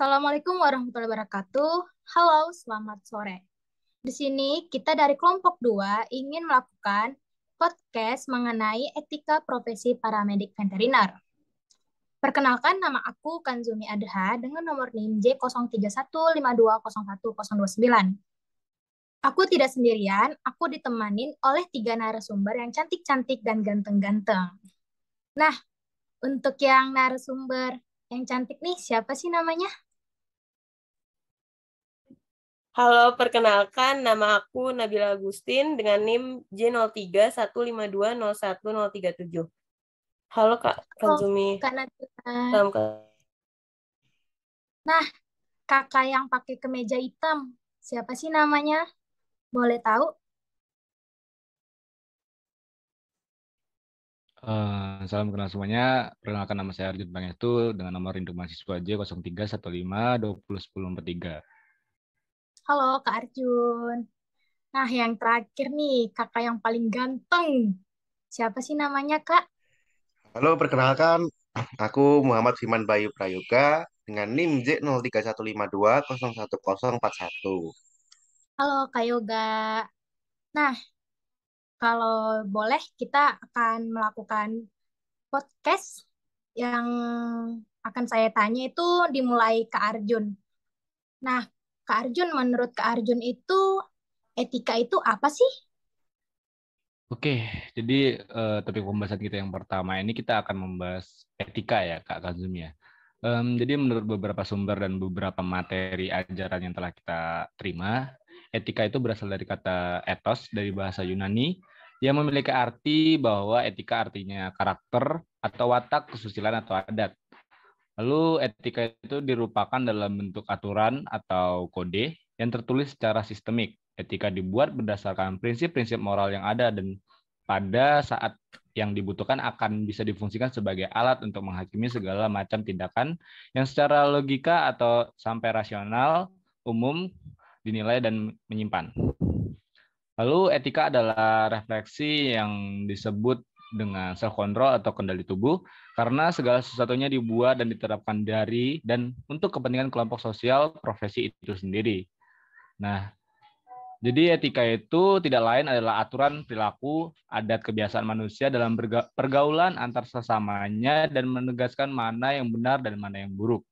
Assalamualaikum warahmatullahi wabarakatuh. Halo, selamat sore. Di sini kita dari kelompok 2 ingin melakukan podcast mengenai etika profesi paramedik veteriner. Perkenalkan nama aku Kanzumi Adha dengan nomor NIM J0315201029. Aku tidak sendirian, aku ditemanin oleh tiga narasumber yang cantik-cantik dan ganteng-ganteng. Nah, untuk yang narasumber yang cantik nih, siapa sih namanya? Halo, perkenalkan nama aku Nabila Agustin dengan NIM J0315201037. Halo Kak Kanzumi. Oh, Kak Nabila. Salam Kak. Nah, kakak yang pakai kemeja hitam, siapa sih namanya? Boleh tahu? Uh, salam kenal semuanya. Perkenalkan nama saya Arjun Bangestu dengan nomor induk mahasiswa j 031520143 Halo Kak Arjun. Nah, yang terakhir nih, kakak yang paling ganteng. Siapa sih namanya, Kak? Halo, perkenalkan. Aku Muhammad Fiman Bayu Prayoga dengan NIM J03152010041. Halo, Kak Yoga. Nah, kalau boleh kita akan melakukan podcast yang akan saya tanya itu dimulai ke Arjun. Nah, Kak Arjun, menurut Kak Arjun itu etika itu apa sih? Oke, jadi uh, topik pembahasan kita yang pertama ini kita akan membahas etika ya Kak Kazum ya. Um, jadi menurut beberapa sumber dan beberapa materi ajaran yang telah kita terima, etika itu berasal dari kata etos dari bahasa Yunani yang memiliki arti bahwa etika artinya karakter atau watak, kesusilaan atau adat. Lalu etika itu dirupakan dalam bentuk aturan atau kode yang tertulis secara sistemik. Etika dibuat berdasarkan prinsip-prinsip moral yang ada dan pada saat yang dibutuhkan akan bisa difungsikan sebagai alat untuk menghakimi segala macam tindakan yang secara logika atau sampai rasional umum dinilai dan menyimpan. Lalu etika adalah refleksi yang disebut dengan self control atau kendali tubuh karena segala sesuatunya dibuat dan diterapkan dari dan untuk kepentingan kelompok sosial profesi itu sendiri. Nah, jadi etika itu tidak lain adalah aturan perilaku adat kebiasaan manusia dalam pergaulan antar sesamanya dan menegaskan mana yang benar dan mana yang buruk.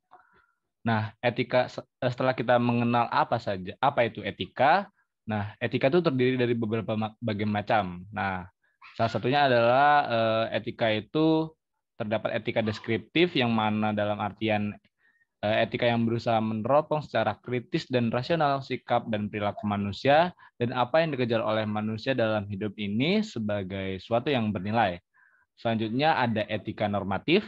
Nah, etika setelah kita mengenal apa saja, apa itu etika? Nah, etika itu terdiri dari beberapa bagian macam. Nah, Salah satunya adalah eh, etika itu terdapat etika deskriptif yang mana dalam artian eh, etika yang berusaha meneropong secara kritis dan rasional sikap dan perilaku manusia dan apa yang dikejar oleh manusia dalam hidup ini sebagai suatu yang bernilai. Selanjutnya ada etika normatif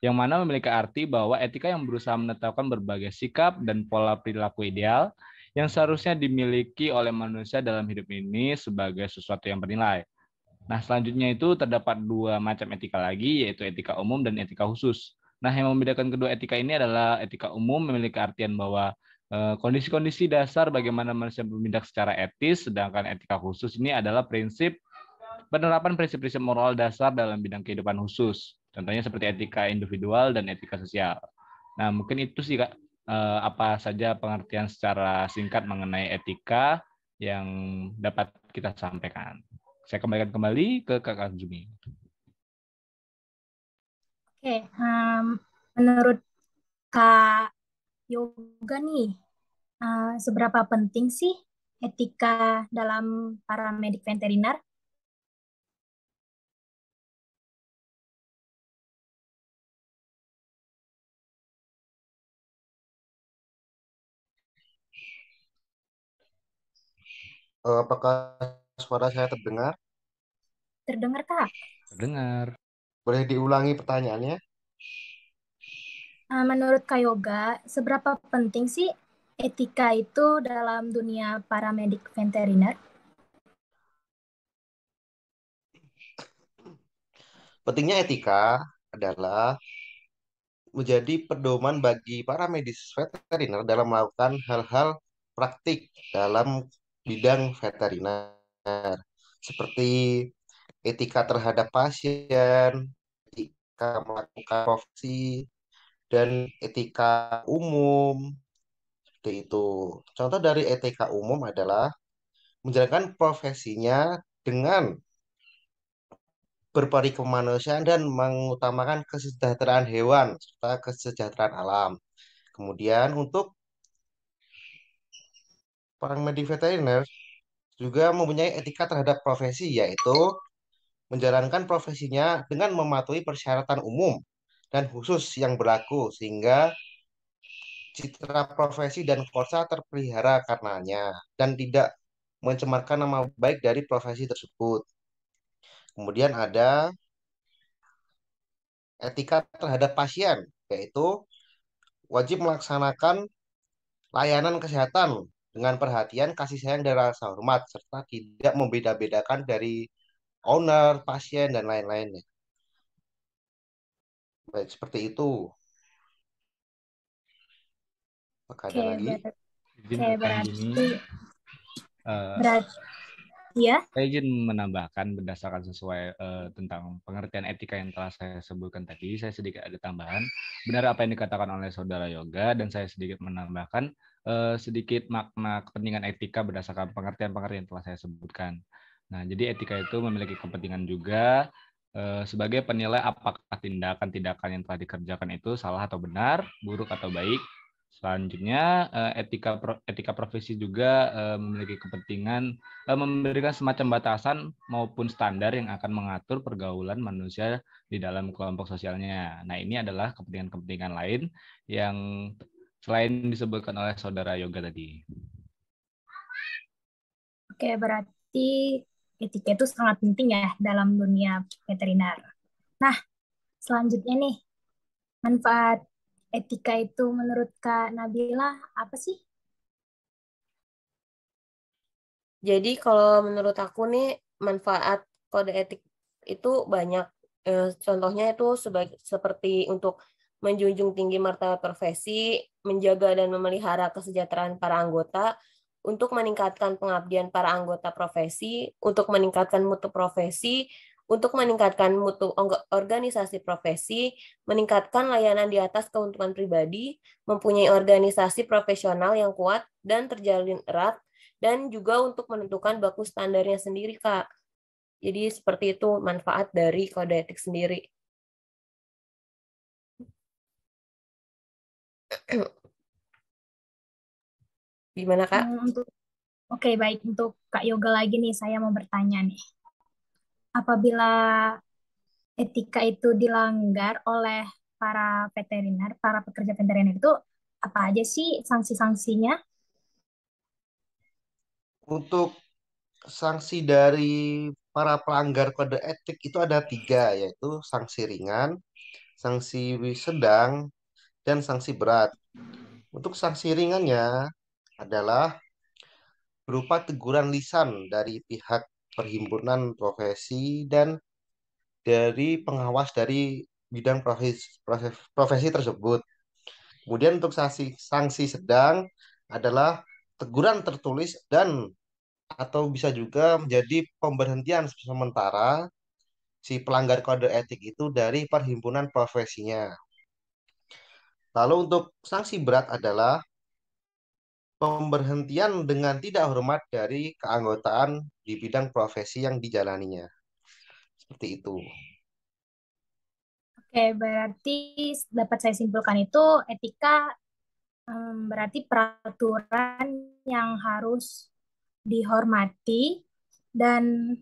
yang mana memiliki arti bahwa etika yang berusaha menetapkan berbagai sikap dan pola perilaku ideal yang seharusnya dimiliki oleh manusia dalam hidup ini sebagai sesuatu yang bernilai. Nah, selanjutnya itu terdapat dua macam etika lagi, yaitu etika umum dan etika khusus. Nah, yang membedakan kedua etika ini adalah etika umum memiliki artian bahwa eh, kondisi-kondisi dasar bagaimana manusia bertindak secara etis, sedangkan etika khusus ini adalah prinsip penerapan prinsip-prinsip moral dasar dalam bidang kehidupan khusus. Contohnya seperti etika individual dan etika sosial. Nah, mungkin itu sih Kak, eh, apa saja pengertian secara singkat mengenai etika yang dapat kita sampaikan. Saya kembalikan kembali ke Kak Anjumi. Oke, um, menurut Kak Yoga nih, uh, seberapa penting sih etika dalam paramedik veteriner? Eh, apakah suara saya terdengar? terdengar Kak? Terdengar. Boleh diulangi pertanyaannya? Eh, menurut Kayoga, seberapa penting sih etika itu dalam dunia paramedik veteriner? Pentingnya etika adalah menjadi pedoman bagi para medis veteriner dalam melakukan hal-hal praktik dalam bidang veteriner seperti etika terhadap pasien, etika melakukan profesi, dan etika umum. Seperti itu. Contoh dari etika umum adalah menjalankan profesinya dengan berperi kemanusiaan dan mengutamakan kesejahteraan hewan serta kesejahteraan alam. Kemudian untuk para medik veteriner juga mempunyai etika terhadap profesi yaitu menjalankan profesinya dengan mematuhi persyaratan umum dan khusus yang berlaku sehingga citra profesi dan korsa terpelihara karenanya dan tidak mencemarkan nama baik dari profesi tersebut. Kemudian ada etika terhadap pasien, yaitu wajib melaksanakan layanan kesehatan dengan perhatian kasih sayang dan rasa hormat serta tidak membeda-bedakan dari owner, pasien, dan lain-lainnya. Baik, seperti itu. Maka ada lagi. Ber izin Oke, berarti, ini, uh, eh, berarti ya. Saya izin menambahkan berdasarkan sesuai uh, tentang pengertian etika yang telah saya sebutkan tadi, saya sedikit ada tambahan. Benar apa yang dikatakan oleh saudara Yoga dan saya sedikit menambahkan uh, sedikit makna kepentingan etika berdasarkan pengertian-pengertian yang telah saya sebutkan. Nah, jadi etika itu memiliki kepentingan juga eh, sebagai penilai apakah tindakan-tindakan yang telah dikerjakan itu salah atau benar, buruk atau baik. Selanjutnya, eh, etika etika profesi juga eh, memiliki kepentingan eh, memberikan semacam batasan maupun standar yang akan mengatur pergaulan manusia di dalam kelompok sosialnya. Nah, ini adalah kepentingan-kepentingan lain yang selain disebutkan oleh saudara Yoga tadi. Oke, berarti etika itu sangat penting ya dalam dunia veteriner. Nah, selanjutnya nih, manfaat etika itu menurut Kak Nabila apa sih? Jadi kalau menurut aku nih, manfaat kode etik itu banyak. Eh, contohnya itu sebagai, seperti untuk menjunjung tinggi martabat profesi, menjaga dan memelihara kesejahteraan para anggota, untuk meningkatkan pengabdian para anggota profesi, untuk meningkatkan mutu profesi, untuk meningkatkan mutu organisasi profesi, meningkatkan layanan di atas keuntungan pribadi, mempunyai organisasi profesional yang kuat dan terjalin erat, dan juga untuk menentukan baku standarnya sendiri, Kak. Jadi seperti itu manfaat dari kode etik sendiri. Gimana Kak? Untuk Oke, okay, baik untuk Kak Yoga lagi nih saya mau bertanya nih. Apabila etika itu dilanggar oleh para veteriner, para pekerja veteriner itu apa aja sih sanksi-sanksinya? Untuk sanksi dari para pelanggar kode etik itu ada tiga, yaitu sanksi ringan, sanksi sedang, dan sanksi berat. Untuk sanksi ringannya, adalah berupa teguran lisan dari pihak perhimpunan profesi dan dari pengawas dari bidang profesi, profesi, profesi tersebut. Kemudian untuk sanksi sanksi sedang adalah teguran tertulis dan atau bisa juga menjadi pemberhentian sementara si pelanggar kode etik itu dari perhimpunan profesinya. Lalu untuk sanksi berat adalah pemberhentian dengan tidak hormat dari keanggotaan di bidang profesi yang dijalaninya. Seperti itu. Oke, berarti dapat saya simpulkan itu etika um, berarti peraturan yang harus dihormati dan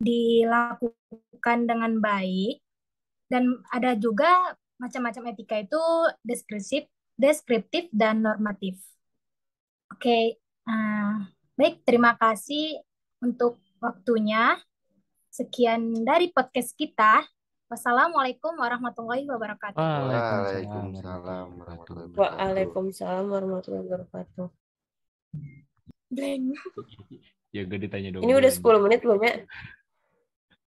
dilakukan dengan baik dan ada juga macam-macam etika itu deskriptif, deskriptif dan normatif. Oke, okay. uh, eh, baik terima kasih untuk waktunya. Sekian dari podcast kita. Wassalamualaikum warahmatullahi wabarakatuh. Waalaikumsalam warahmatullahi wabarakatuh. Waalaikumsalam warahmatullahi wabarakatuh. Ya gue ditanya dong. Ini udah 10 menit belum ya?